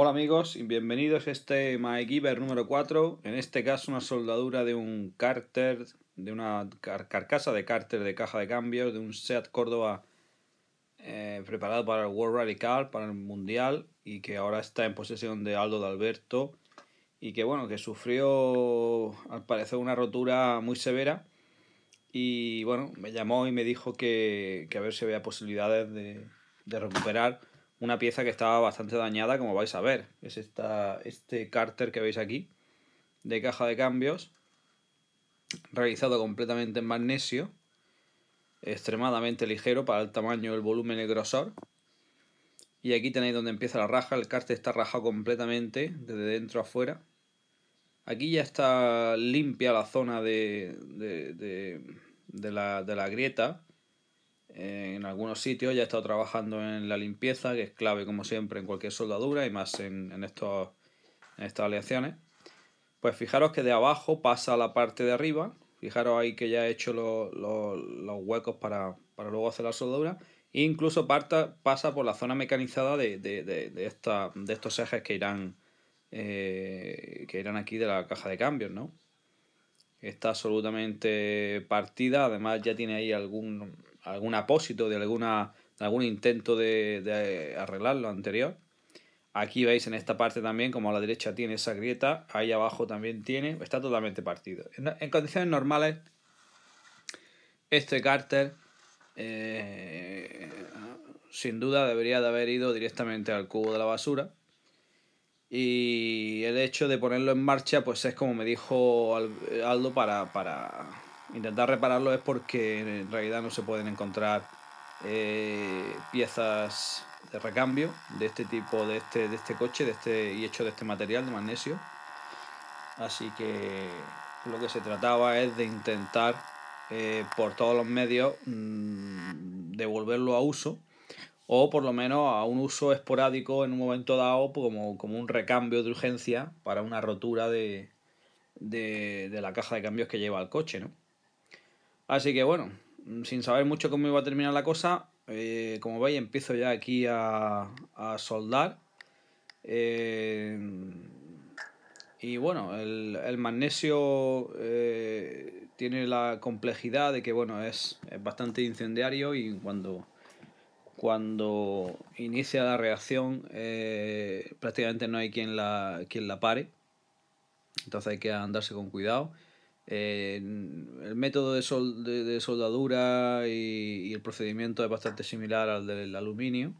Hola amigos y bienvenidos a este MyGiver número 4. En este caso una soldadura de un cárter, de una carcasa de cárter de caja de cambio de un SEAT Córdoba eh, preparado para el World Radical para el Mundial y que ahora está en posesión de Aldo de Alberto y que bueno, que sufrió al parecer una rotura muy severa y bueno, me llamó y me dijo que, a ver si había posibilidades de, de recuperar una pieza que estaba bastante dañada, como vais a ver. Es este cárter que veis aquí, de caja de cambios, realizado completamente en magnesio, extremadamente ligero para el tamaño, el volumen y el grosor. Y aquí tenéis donde empieza la raja, el cárter está rajado completamente, desde dentro a afuera. Aquí ya está limpia la zona de, de, de, de la, la grieta, en algunos sitios, ya he estado trabajando en la limpieza, que es clave como siempre en cualquier soldadura y más en, estos, en estas aleaciones. Pues fijaros que de abajo pasa a la parte de arriba, fijaros ahí que ya he hecho los huecos para, luego hacer la soldadura, e incluso parta, pasa por la zona mecanizada de, de, de, estos ejes que irán, eh, que irán aquí de la caja de cambios, ¿no? Está absolutamente partida, además ya tiene ahí algún, algún apósito de, alguna, algún intento de, arreglar lo anterior. Aquí veis en esta parte también, como a la derecha tiene esa grieta, ahí abajo también tiene, está totalmente partido. En, condiciones normales, este cárter eh, sin duda debería de haber ido directamente al cubo de la basura. Y el hecho de ponerlo en marcha, pues es como me dijo Aldo para, para, Intentar repararlo es porque en realidad no se pueden encontrar eh, piezas de recambio de este tipo, de este, de este coche de este, y hecho de este material de magnesio. Así que lo que se trataba es de intentar eh, por todos los medios mm, devolverlo a uso o por lo menos a un uso esporádico en un momento dado pues, como, un recambio de urgencia para una rotura de, de la caja de cambios que lleva el coche, ¿no? Así que bueno, sin saber mucho cómo iba a terminar la cosa, eh, como veis empiezo ya aquí a, soldar. Eh, y bueno, el, magnesio eh, tiene la complejidad de que bueno, es, es, bastante incendiario y cuando, cuando inicia la reacción prácticamente no hay quien la, quien la pare. Entonces hay que andarse con cuidado el método de, de, soldadura y, el procedimiento es bastante similar al del aluminio.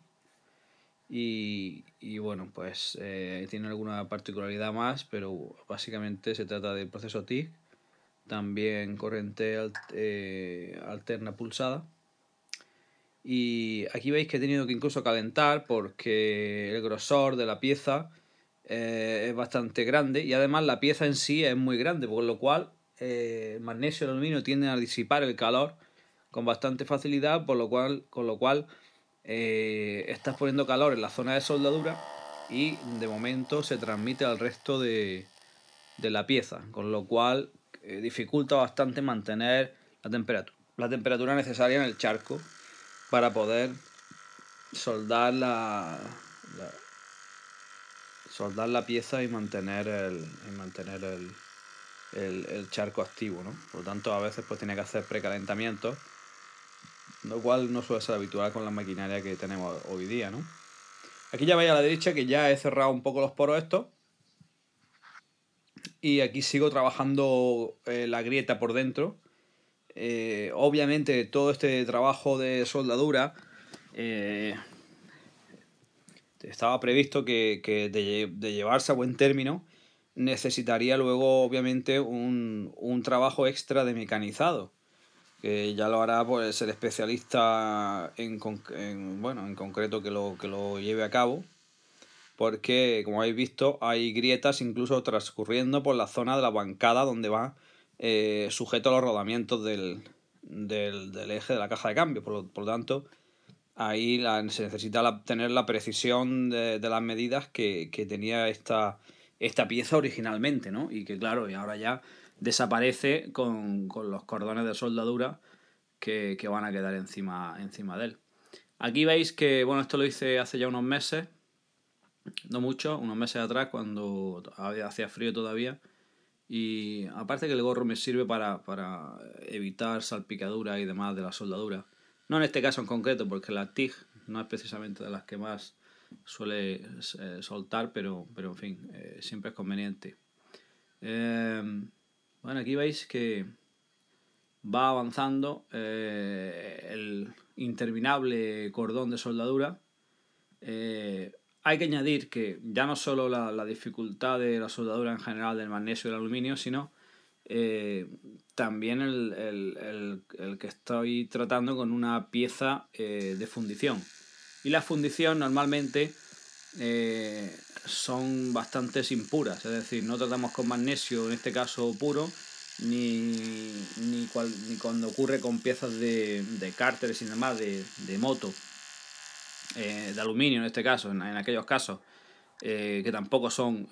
Y, bueno, pues eh, tiene alguna particularidad más, pero básicamente se trata del proceso TIG, también corriente eh, alterna pulsada. Y aquí veis que he tenido que incluso calentar porque el grosor de la pieza eh, es bastante grande y además la pieza en sí es muy grande, por lo cual eh, magnesio y aluminio tienden a disipar el calor con bastante facilidad, por lo cual, con lo cual eh, estás poniendo calor en la zona de soldadura y de momento se transmite al resto de, la pieza, con lo cual eh, dificulta bastante mantener la temperatura, la temperatura necesaria en el charco para poder soldar la, soldar la pieza y mantener el, y mantener el el, charco activo, ¿no? Por lo tanto, a veces pues tiene que hacer precalentamiento lo cual no suele ser habitual con la maquinaria que tenemos hoy día, ¿no? Aquí ya veis a la derecha que ya he cerrado un poco los poros estos. Y aquí sigo trabajando eh, la grieta por dentro. Eh, obviamente todo este trabajo de soldadura eh, estaba previsto que, de llevarse a buen término necesitaría luego, obviamente, un, un trabajo extra de mecanizado que ya lo hará por pues, el especialista en, bueno, en concreto que lo, que lo lleve a cabo, porque como habéis visto hay grietas incluso transcurriendo por la zona de la bancada donde va eh, sujeto a los rodamientos del, del, eje de la caja de cambio, por lo, tanto ahí se necesita tener la precisión de, de las medidas que, que tenía esta, esta pieza originalmente, ¿no? Y que claro, y ahora ya desaparece con, los cordones de soldadura que, van a quedar encima, encima de él. Aquí veis que, bueno, esto lo hice hace ya unos meses, no mucho, unos meses atrás, cuando hacía frío todavía. Y aparte que el gorro me sirve para, para evitar salpicaduras y demás de la soldadura. No en este caso en concreto, porque la TIG no es precisamente de las que más suele eh, soltar, pero, en fin, eh, siempre es conveniente. Em, bueno, aquí veis que va avanzando eh, el interminable cordón de soldadura. hay que añadir que ya no solo la, dificultad de la soldadura en general del magnesio y el aluminio, sino también el, que estoy tratando con una pieza de fundición. Y la fundición normalmente eh, son bastante impuras, es decir, no tratamos con magnesio, en este caso puro, ni, ni, cuando ocurre con piezas de, de cárteres y demás, de, de moto, eh, de aluminio en este caso, en, aquellos casos. Eh, que tampoco son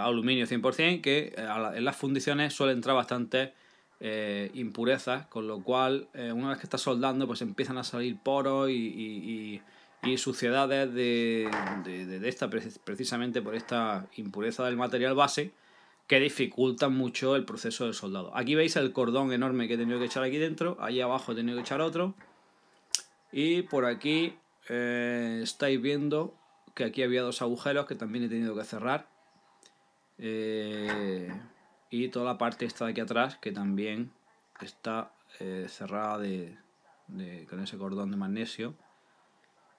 aluminio 100%, que en las fundiciones suelen entrar bastante impurezas, con lo cual una vez que está soldando pues empiezan a salir poros y, y suciedades de, esta, precisamente por esta impureza del material base que dificultan mucho el proceso del soldado. Aquí veis el cordón enorme que he tenido que echar aquí dentro, ahí abajo he tenido que echar otro y por aquí eh, estáis viendo que aquí había dos agujeros que también he tenido que cerrar eh, y toda la parte esta de aquí atrás que también está eh, cerrada con ese cordón de magnesio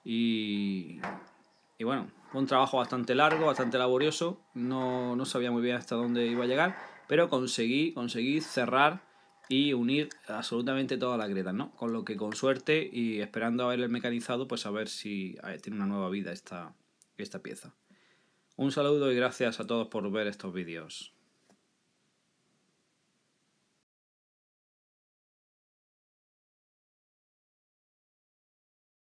y, bueno, fue un trabajo bastante largo, bastante laborioso, no, no sabía muy bien hasta dónde iba a llegar, pero conseguí, conseguí cerrar y unir absolutamente todas las grietas, ¿no? Con lo que con suerte y esperando a ver el mecanizado, pues a ver si tiene una nueva vida esta, esta pieza. Un saludo y gracias a todos por ver estos vídeos.